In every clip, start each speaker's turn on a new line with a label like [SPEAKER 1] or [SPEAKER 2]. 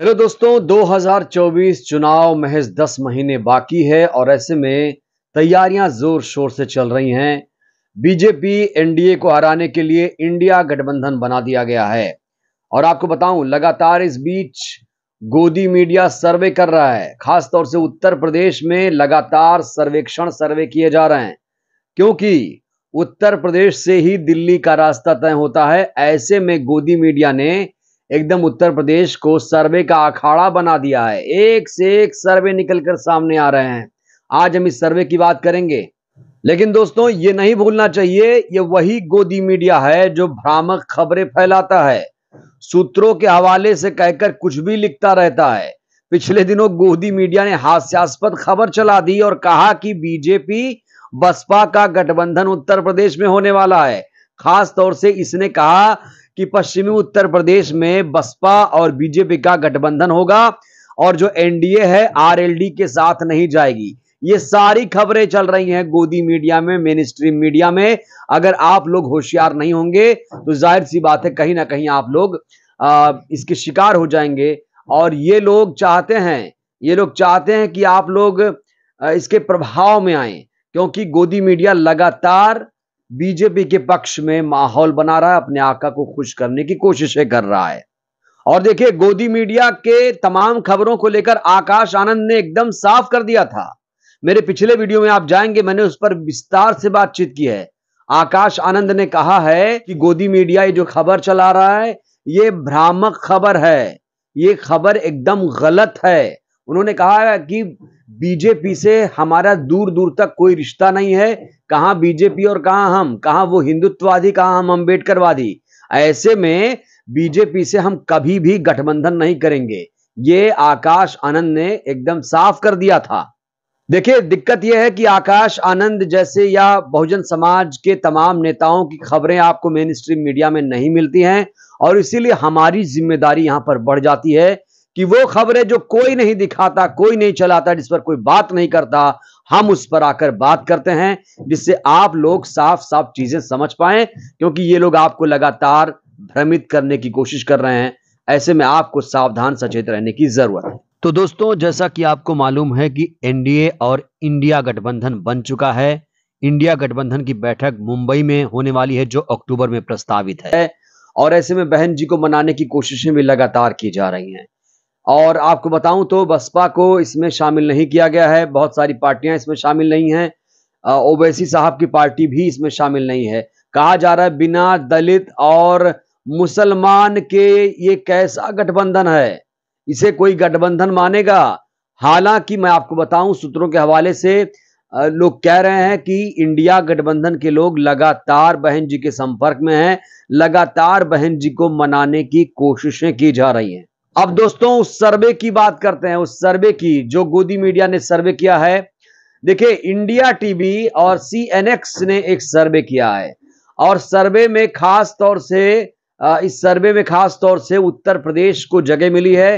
[SPEAKER 1] hello दोस्तों 2024 चुनाव महज 10 महीने बाकी है और ऐसे में तैयारियां जोर शोर से चल रही हैं बीजेपी एनडीए को हराने के लिए इंडिया गठबंधन बना दिया गया है और आपको बताऊं लगातार इस बीच गोदी मीडिया सर्वे कर रहा है खासतौर से उत्तर प्रदेश में लगातार सर्वेक्षण सर्वे किए जा रहे हैं क्योंकि उत्तर प्रदेश से ही दिल्ली का रास्ता तय होता है ऐसे में गोदी मीडिया ने एकदम उत्तर प्रदेश को सर्वे का अखाड़ा बना दिया है एक से एक सर्वे निकलकर सामने आ रहे हैं आज हम इस सर्वे की बात करेंगे लेकिन दोस्तों ये नहीं भूलना चाहिए ये वही गोदी मीडिया है जो भ्रामक खबरें फैलाता है सूत्रों के हवाले से कहकर कुछ भी लिखता रहता है पिछले दिनों गोदी मीडिया ने हास्यास्पद खबर चला दी और कहा कि बीजेपी बसपा का गठबंधन उत्तर प्रदेश में होने वाला है खास तौर से इसने कहा कि पश्चिमी उत्तर प्रदेश में बसपा और बीजेपी का गठबंधन होगा और जो एनडीए है आरएलडी के साथ नहीं जाएगी ये सारी खबरें चल रही हैं गोदी मीडिया में मेन स्ट्रीम मीडिया में अगर आप लोग होशियार नहीं होंगे तो जाहिर सी बात है कहीं ना कहीं आप लोग आ, इसके शिकार हो जाएंगे और ये लोग चाहते हैं ये लोग चाहते हैं कि आप लोग इसके प्रभाव में आए क्योंकि गोदी मीडिया लगातार बीजेपी के पक्ष में माहौल बना रहा है अपने आका को खुश करने की कोशिशें कर रहा है और देखिए गोदी मीडिया के तमाम खबरों को लेकर आकाश आनंद ने एकदम साफ कर दिया था मेरे पिछले वीडियो में आप जाएंगे मैंने उस पर विस्तार से बातचीत की है आकाश आनंद ने कहा है कि गोदी मीडिया ये जो खबर चला रहा है ये भ्रामक खबर है ये खबर एकदम गलत है उन्होंने कहा है कि बीजेपी से हमारा दूर दूर तक कोई रिश्ता नहीं है कहा बीजेपी और कहा हम कहा वो हिंदुत्ववादी कहा हम अम्बेडकरवादी ऐसे में बीजेपी से हम कभी भी गठबंधन नहीं करेंगे ये आकाश आनंद ने एकदम साफ कर दिया था देखिए दिक्कत यह है कि आकाश आनंद जैसे या बहुजन समाज के तमाम नेताओं की खबरें आपको मेन स्ट्रीम मीडिया में नहीं मिलती हैं और इसीलिए हमारी जिम्मेदारी यहां पर बढ़ जाती है कि वो खबरें जो कोई नहीं दिखाता कोई नहीं चलाता जिस पर कोई बात नहीं करता हम उस पर आकर बात करते हैं जिससे आप लोग साफ साफ चीजें समझ पाए क्योंकि ये लोग आपको लगातार भ्रमित करने की कोशिश कर रहे हैं ऐसे में आपको सावधान सचेत रहने की जरूरत है तो दोस्तों जैसा कि आपको मालूम है कि एनडीए और इंडिया गठबंधन बन चुका है इंडिया गठबंधन की बैठक मुंबई में होने वाली है जो अक्टूबर में प्रस्तावित है और ऐसे में बहन जी को मनाने की कोशिशें भी लगातार की जा रही हैं और आपको बताऊं तो बसपा को इसमें शामिल नहीं किया गया है बहुत सारी पार्टियां इसमें शामिल नहीं हैं ओबेसी साहब की पार्टी भी इसमें शामिल नहीं है कहा जा रहा है बिना दलित और मुसलमान के ये कैसा गठबंधन है इसे कोई गठबंधन मानेगा हालांकि मैं आपको बताऊं सूत्रों के हवाले से लोग कह रहे हैं कि इंडिया गठबंधन के लोग लगातार बहन जी के संपर्क में हैं लगातार बहन जी को मनाने की कोशिशें की जा रही हैं अब दोस्तों उस सर्वे की बात करते हैं उस सर्वे की जो गोदी मीडिया ने सर्वे किया है देखिए इंडिया टीवी और सी ने एक सर्वे किया है और सर्वे में खास तौर से इस सर्वे में खास तौर से उत्तर प्रदेश को जगह मिली है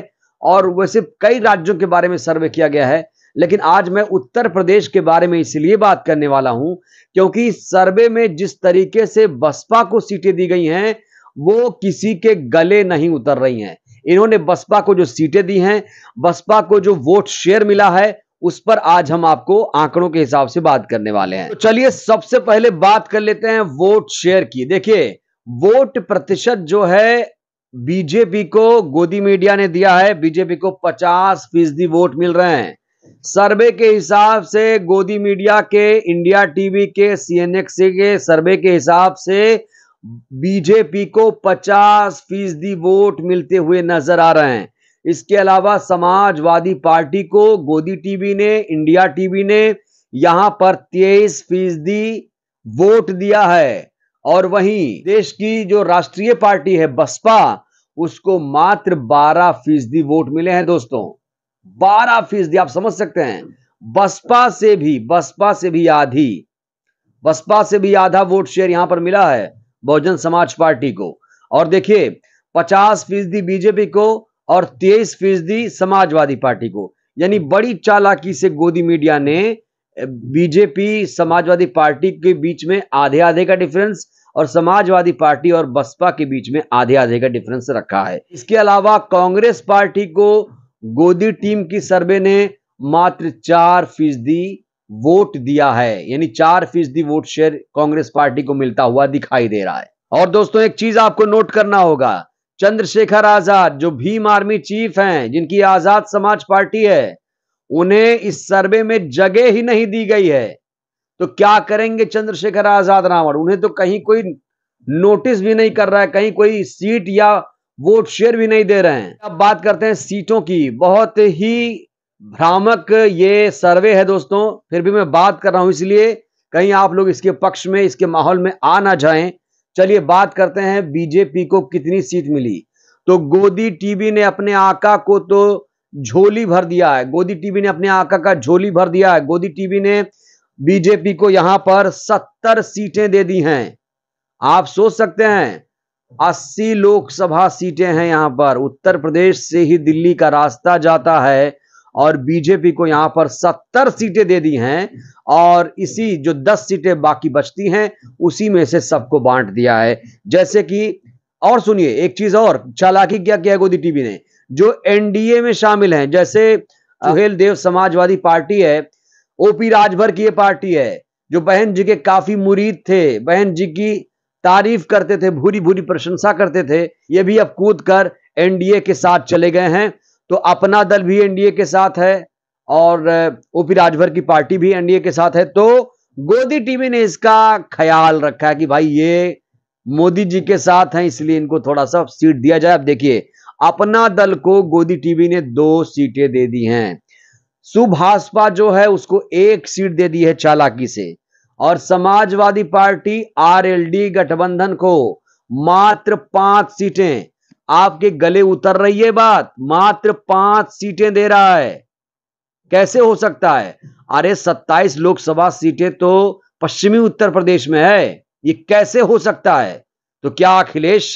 [SPEAKER 1] और वैसे कई राज्यों के बारे में सर्वे किया गया है लेकिन आज मैं उत्तर प्रदेश के बारे में इसलिए बात करने वाला हूं क्योंकि सर्वे में जिस तरीके से बसपा को सीटें दी गई हैं वो किसी के गले नहीं उतर रही हैं इन्होंने बसपा को जो सीटें दी हैं बसपा को जो वोट शेयर मिला है उस पर आज हम आपको आंकड़ों के हिसाब से बात करने वाले हैं तो चलिए सबसे पहले बात कर लेते हैं वोट शेयर की देखिए वोट प्रतिशत जो है बीजेपी को गोदी मीडिया ने दिया है बीजेपी को 50 फीसदी वोट मिल रहे हैं सर्वे के हिसाब से गोदी मीडिया के इंडिया टीवी के सीएनएक्स के सर्वे के हिसाब से बीजेपी को 50 फीसदी वोट मिलते हुए नजर आ रहे हैं इसके अलावा समाजवादी पार्टी को गोदी टीवी ने इंडिया टीवी ने यहां पर 23 फीसदी वोट दिया है और वहीं देश की जो राष्ट्रीय पार्टी है बसपा उसको मात्र 12 फीसदी वोट मिले हैं दोस्तों 12 फीसदी आप समझ सकते हैं बसपा से भी बसपा से भी आधी बसपा से भी आधा वोट शेयर यहां पर मिला है बहुजन समाज पार्टी को और देखिए पचास फीसदी बीजेपी को और तेईस फीसदी समाजवादी पार्टी को यानी बड़ी चालाकी से गोदी मीडिया ने बीजेपी समाजवादी पार्टी के बीच में आधे आधे का डिफरेंस और समाजवादी पार्टी और बसपा के बीच में आधे आधे का डिफरेंस रखा है इसके अलावा कांग्रेस पार्टी को गोदी टीम की सर्वे ने मात्र चार फीसदी वोट दिया है यानी चार फीसदी वोट शेयर कांग्रेस पार्टी को मिलता हुआ दिखाई दे रहा है और दोस्तों एक चीज आपको नोट करना होगा चंद्रशेखर आजाद जो भीम आर्मी चीफ हैं जिनकी आजाद समाज पार्टी है उन्हें इस सर्वे में जगह ही नहीं दी गई है तो क्या करेंगे चंद्रशेखर आजाद रावण उन्हें तो कहीं कोई नोटिस भी नहीं कर रहा है कहीं कोई सीट या वोट शेयर भी नहीं दे रहे हैं अब बात करते हैं सीटों की बहुत ही भ्रामक ये सर्वे है दोस्तों फिर भी मैं बात कर रहा हूं इसलिए कहीं आप लोग इसके पक्ष में इसके माहौल में आ ना जाएं चलिए बात करते हैं बीजेपी को कितनी सीट मिली तो गोदी टीवी ने अपने आका को तो झोली भर दिया है गोदी टीवी ने अपने आका का झोली भर दिया है गोदी टीवी ने बीजेपी को यहां पर सत्तर सीटें दे दी हैं आप सोच सकते हैं अस्सी लोकसभा सीटें हैं यहां पर उत्तर प्रदेश से ही दिल्ली का रास्ता जाता है और बीजेपी को यहां पर सत्तर सीटें दे दी हैं और इसी जो दस सीटें बाकी बचती हैं उसी में से सबको बांट दिया है जैसे कि और सुनिए एक चीज और चालाकी क्या किया गोदी टीवी ने जो एनडीए में शामिल हैं जैसे सुहेल देव समाजवादी पार्टी है ओपी राजभर की ये पार्टी है जो बहन जी के काफी मुरीद थे बहन जी की तारीफ करते थे भूरी भूरी प्रशंसा करते थे ये भी अब कूद कर एनडीए के साथ चले गए हैं तो अपना दल भी एनडीए के साथ है और ओपी राजभर की पार्टी भी एनडीए के साथ है तो गोदी टीवी ने इसका ख्याल रखा है कि भाई ये मोदी जी के साथ हैं इसलिए इनको थोड़ा सा सीट दिया जाए अब देखिए अपना दल को गोदी टीवी ने दो सीटें दे दी हैं सुभाषपा जो है उसको एक सीट दे दी है चालाकी से और समाजवादी पार्टी आरएलडी गठबंधन को मात्र पांच सीटें आपके गले उतर रही है बात मात्र पांच सीटें दे रहा है कैसे हो सकता है अरे सत्ताईस लोकसभा सीटें तो पश्चिमी उत्तर प्रदेश में है ये कैसे हो सकता है तो क्या अखिलेश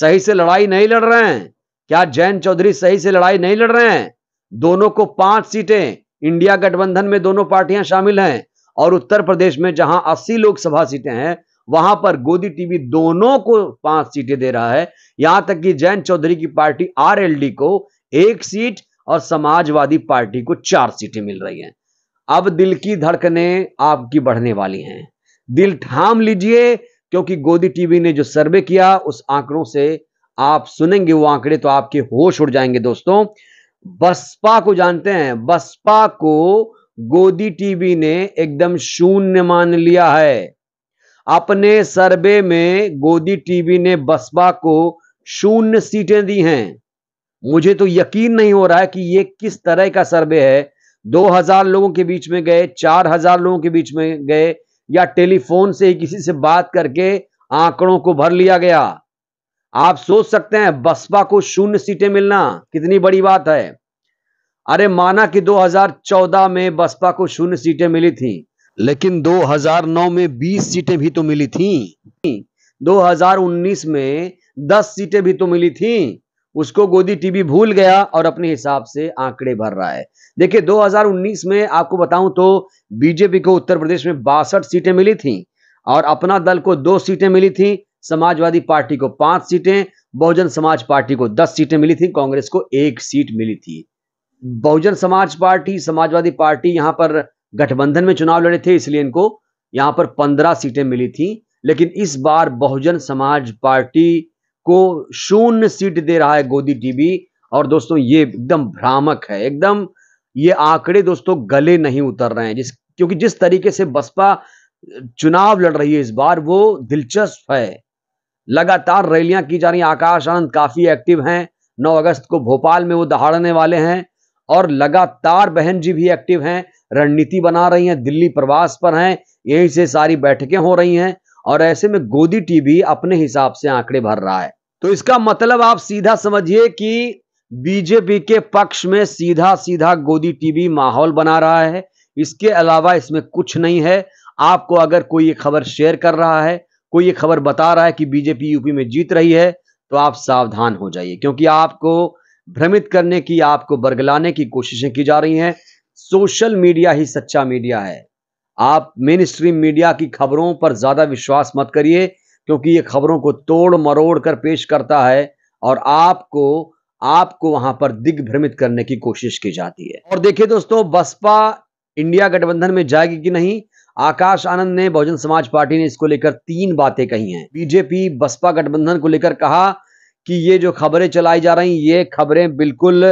[SPEAKER 1] सही से लड़ाई नहीं लड़ रहे हैं क्या जैन चौधरी सही से लड़ाई नहीं लड़ रहे हैं दोनों को पांच सीटें इंडिया गठबंधन में दोनों पार्टियां शामिल हैं और उत्तर प्रदेश में जहां 80 लोकसभा सीटें हैं वहां पर गोदी टीवी दोनों को पांच सीटें दे रहा है यहां तक कि जैन चौधरी की पार्टी आरएलडी को एक सीट और समाजवादी पार्टी को चार सीटें मिल रही हैं अब दिल की धड़कने आपकी बढ़ने वाली हैं दिल थाम लीजिए क्योंकि गोदी टीवी ने जो सर्वे किया उस आंकड़ों से आप सुनेंगे वो आंकड़े तो आपके होश उड़ जाएंगे दोस्तों बसपा को जानते हैं बसपा को गोदी टीवी ने एकदम शून्य मान लिया है अपने सर्वे में गोदी टीवी ने बसपा को शून्य सीटें दी हैं मुझे तो यकीन नहीं हो रहा है कि ये किस तरह का सर्वे है 2000 लोगों के बीच में गए 4000 लोगों के बीच में गए या टेलीफोन से ही किसी से बात करके आंकड़ों को भर लिया गया आप सोच सकते हैं बसपा को शून्य सीटें मिलना कितनी बड़ी बात है अरे माना कि 2014 में बसपा को शून्य सीटें मिली थी लेकिन 2009 में 20 सीटें भी तो मिली थीं 2019 में 10 सीटें भी तो मिली थीं उसको गोदी टीवी भूल गया और अपने हिसाब से आंकड़े भर रहा है देखिए 2019 में आपको बताऊं तो बीजेपी को उत्तर प्रदेश में बासठ सीटें मिली थीं और अपना दल को दो सीटें मिली थीं समाजवादी पार्टी को पांच सीटें बहुजन समाज पार्टी को दस सीटें मिली थी कांग्रेस को एक सीट मिली थी बहुजन समाज पार्टी समाजवादी पार्टी यहां पर गठबंधन में चुनाव लड़े थे इसलिए इनको यहां पर पंद्रह सीटें मिली थी लेकिन इस बार बहुजन समाज पार्टी को शून्य सीट दे रहा है गोदी टीवी और दोस्तों ये एकदम भ्रामक है एकदम ये आंकड़े दोस्तों गले नहीं उतर रहे हैं जिस क्योंकि जिस तरीके से बसपा चुनाव लड़ रही है इस बार वो दिलचस्प है लगातार रैलियां की जा रही आकाश आनंद काफी एक्टिव हैं 9 अगस्त को भोपाल में वो दहाड़ने वाले हैं और लगातार बहन जी भी एक्टिव हैं रणनीति बना रही हैं दिल्ली प्रवास पर हैं यहीं से सारी बैठकें हो रही हैं और ऐसे में गोदी टीवी अपने हिसाब से आंकड़े भर रहा है तो इसका मतलब आप सीधा समझिए कि बीजेपी के पक्ष में सीधा सीधा गोदी टीवी माहौल बना रहा है इसके अलावा इसमें कुछ नहीं है आपको अगर कोई ये खबर शेयर कर रहा है कोई ये खबर बता रहा है कि बीजेपी यूपी में जीत रही है तो आप सावधान हो जाइए क्योंकि आपको भ्रमित करने की आपको बरगलाने की कोशिशें की जा रही हैं सोशल मीडिया ही सच्चा मीडिया है आप मेन स्ट्रीम मीडिया की खबरों पर ज़्यादा विश्वास मत करिए क्योंकि ये खबरों को तोड़ मरोड़ कर पेश करता है और आपको आपको वहां पर दिग्भ्रमित करने की कोशिश की जाती है और देखिए दोस्तों बसपा इंडिया गठबंधन में जाएगी कि नहीं आकाश आनंद ने बहुजन समाज पार्टी ने इसको लेकर तीन बातें कही हैं बीजेपी बसपा गठबंधन को लेकर कहा कि ये जो खबरें चलाई जा रही ये खबरें बिल्कुल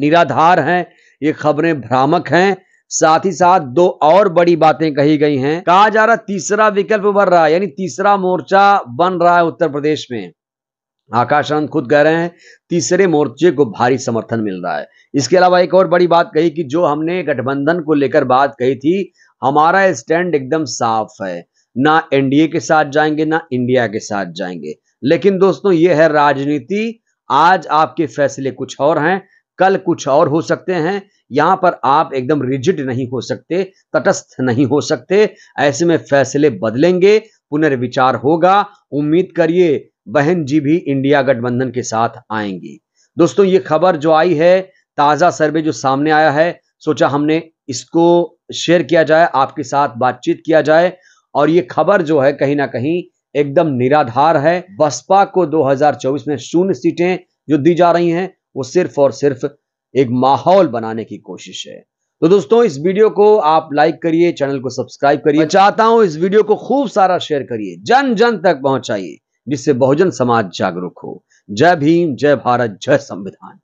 [SPEAKER 1] निराधार हैं ये खबरें भ्रामक हैं साथ ही साथ दो और बड़ी बातें कही गई हैं कहा जा रहा तीसरा विकल्प उभर रहा है यानी तीसरा मोर्चा बन रहा है उत्तर प्रदेश में आकाशानंद खुद कह रहे हैं तीसरे मोर्चे को भारी समर्थन मिल रहा है इसके अलावा एक और बड़ी बात कही कि जो हमने गठबंधन को लेकर बात कही थी हमारा स्टैंड एकदम साफ है ना एनडीए के साथ जाएंगे ना इंडिया के साथ जाएंगे लेकिन दोस्तों ये है राजनीति आज आपके फैसले कुछ और हैं कल कुछ और हो सकते हैं यहां पर आप एकदम रिजिड नहीं हो सकते तटस्थ नहीं हो सकते ऐसे में फैसले बदलेंगे पुनर्विचार होगा उम्मीद करिए बहन जी भी इंडिया गठबंधन के साथ आएंगी दोस्तों ये खबर जो आई है ताज़ा सर्वे जो सामने आया है सोचा हमने इसको शेयर किया जाए आपके साथ बातचीत किया जाए और ये खबर जो है कहीं ना कहीं एकदम निराधार है बसपा को 2024 में शून्य सीटें जो दी जा रही हैं वो सिर्फ और सिर्फ एक माहौल बनाने की कोशिश है तो दोस्तों इस वीडियो को आप लाइक करिए चैनल को सब्सक्राइब करिए चाहता हूं इस वीडियो को खूब सारा शेयर करिए जन जन तक पहुंचाइए जिससे बहुजन समाज जागरूक हो जय भीम जय भारत जय संविधान